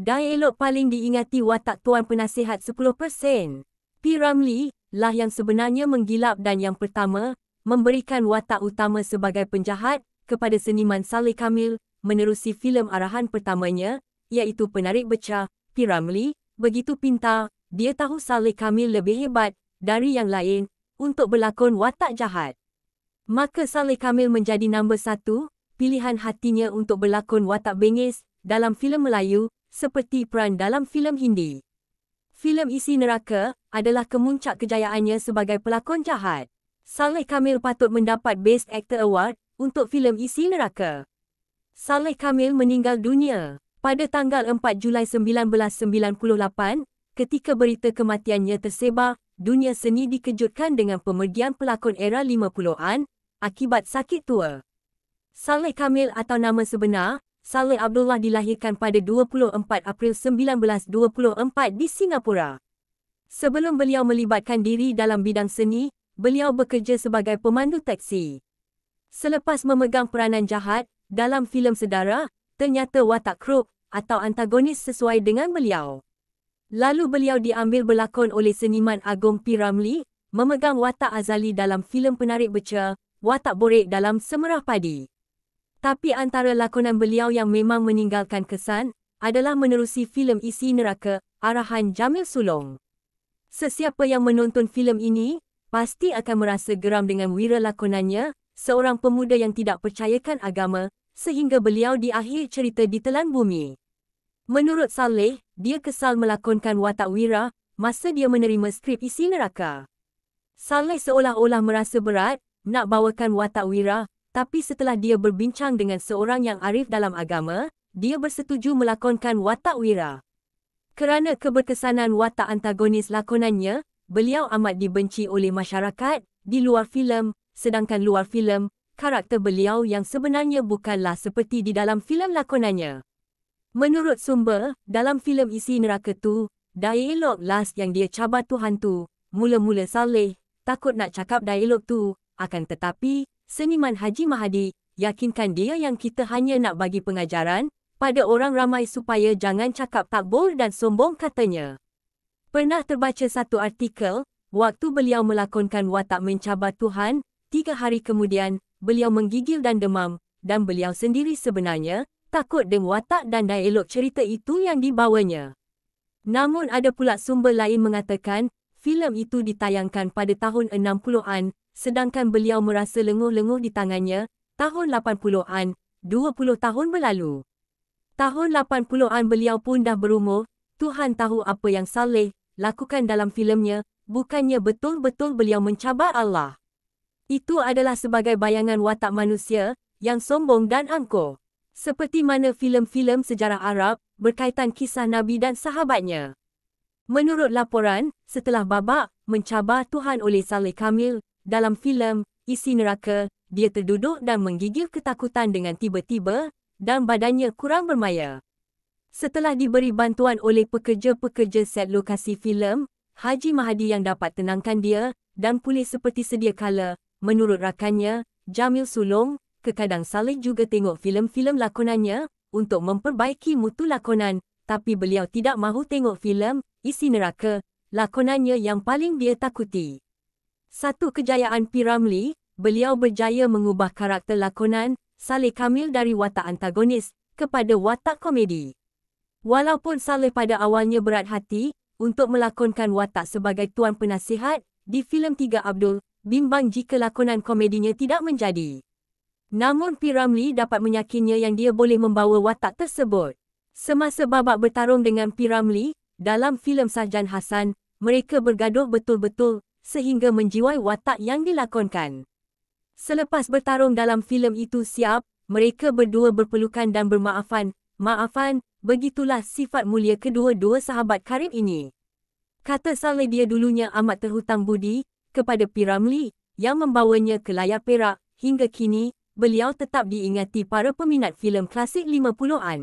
Dialog paling diingati watak Tuan Penasihat 10%. P. Ramli lah yang sebenarnya menggilap dan yang pertama, memberikan watak utama sebagai penjahat kepada seniman Saleh Kamil menerusi filem arahan pertamanya, iaitu Penarik Becah, P. Ramli, begitu pintar, dia tahu Saleh Kamil lebih hebat dari yang lain untuk berlakon watak jahat. Maka Saleh Kamil menjadi nombor satu, pilihan hatinya untuk berlakon watak bengis dalam filem Melayu seperti peran dalam filem Hindi. Filem Isi Neraka adalah kemuncak kejayaannya sebagai pelakon jahat. Saleh Kamil patut mendapat Best Actor Award untuk filem Isi Neraka. Saleh Kamil meninggal dunia pada tanggal 4 Julai 1998 ketika berita kematiannya tersebar dunia seni dikejutkan dengan pemergian pelakon era 50-an akibat sakit tua. Saleh Kamil atau nama sebenar, Saleh Abdullah dilahirkan pada 24 April 1924 di Singapura. Sebelum beliau melibatkan diri dalam bidang seni, beliau bekerja sebagai pemandu teksi. Selepas memegang peranan jahat dalam filem sedara, ternyata watak kruk atau antagonis sesuai dengan beliau. Lalu beliau diambil berlakon oleh seniman Agong P. Ramli, memegang watak Azali dalam filem penarik beca, watak borek dalam semerah padi. Tapi antara lakonan beliau yang memang meninggalkan kesan, adalah menerusi filem Isi Neraka, arahan Jamil Sulong. Sesiapa yang menonton filem ini, pasti akan merasa geram dengan wira lakonannya, seorang pemuda yang tidak percayakan agama, sehingga beliau di akhir cerita ditelan bumi. Menurut Saleh, dia kesal melakonkan watak Wira masa dia menerima skrip isi neraka. Saleh seolah-olah merasa berat nak bawakan watak Wira tapi setelah dia berbincang dengan seorang yang arif dalam agama, dia bersetuju melakonkan watak Wira. Kerana keberkesanan watak antagonis lakonannya, beliau amat dibenci oleh masyarakat di luar filem, sedangkan luar filem, karakter beliau yang sebenarnya bukanlah seperti di dalam filem lakonannya. Menurut sumber, dalam filem isi neraka tu, dialog last yang dia cabar Tuhan tu, mula-mula Saleh, takut nak cakap dialog tu, akan tetapi, seniman Haji Mahadi, yakinkan dia yang kita hanya nak bagi pengajaran, pada orang ramai supaya jangan cakap tak takbol dan sombong katanya. Pernah terbaca satu artikel, waktu beliau melakonkan watak mencabar Tuhan, tiga hari kemudian, beliau menggigil dan demam, dan beliau sendiri sebenarnya, takut dengan watak dan dialog cerita itu yang dibawanya. Namun ada pula sumber lain mengatakan, filem itu ditayangkan pada tahun 60-an, sedangkan beliau merasa lenguh-lenguh di tangannya, tahun 80-an, 20 tahun berlalu. Tahun 80-an beliau pun dah berumur, Tuhan tahu apa yang Saleh lakukan dalam filemnya, bukannya betul-betul beliau mencabar Allah. Itu adalah sebagai bayangan watak manusia yang sombong dan angkuh seperti mana filem-filem sejarah Arab berkaitan kisah Nabi dan sahabatnya. Menurut laporan, setelah babak mencabar Tuhan oleh Saleh Kamil dalam filem Isi Neraka, dia terduduk dan menggigil ketakutan dengan tiba-tiba dan badannya kurang bermaya. Setelah diberi bantuan oleh pekerja-pekerja set lokasi filem, Haji Mahadi yang dapat tenangkan dia dan pulih seperti sedia kala, menurut rakannya, Jamil Sulong, kekadang Saleh juga tengok filem-filem lakonannya untuk memperbaiki mutu lakonan, tapi beliau tidak mahu tengok filem Isi Neraka, lakonannya yang paling dia takuti. Satu kejayaan P. Ramli, beliau berjaya mengubah karakter lakonan Saleh Kamil dari watak antagonis kepada watak komedi. Walaupun Saleh pada awalnya berat hati untuk melakonkan watak sebagai tuan penasihat di filem Tiga Abdul, bimbang jika lakonan komedinya tidak menjadi. Namun Piramli dapat menyakinya yang dia boleh membawa watak tersebut. Semasa babak bertarung dengan Piramli, dalam filem Sajan Hasan, mereka bergaduh betul-betul sehingga menjiwai watak yang dilakonkan. Selepas bertarung dalam filem itu siap, mereka berdua berpelukan dan bermaafan. Maafan, begitulah sifat mulia kedua-dua sahabat karib ini. Kata Saleh dia dulunya amat terhutang budi kepada Piramli yang membawanya ke layar perak hingga kini beliau tetap diingati para peminat filem klasik 50-an.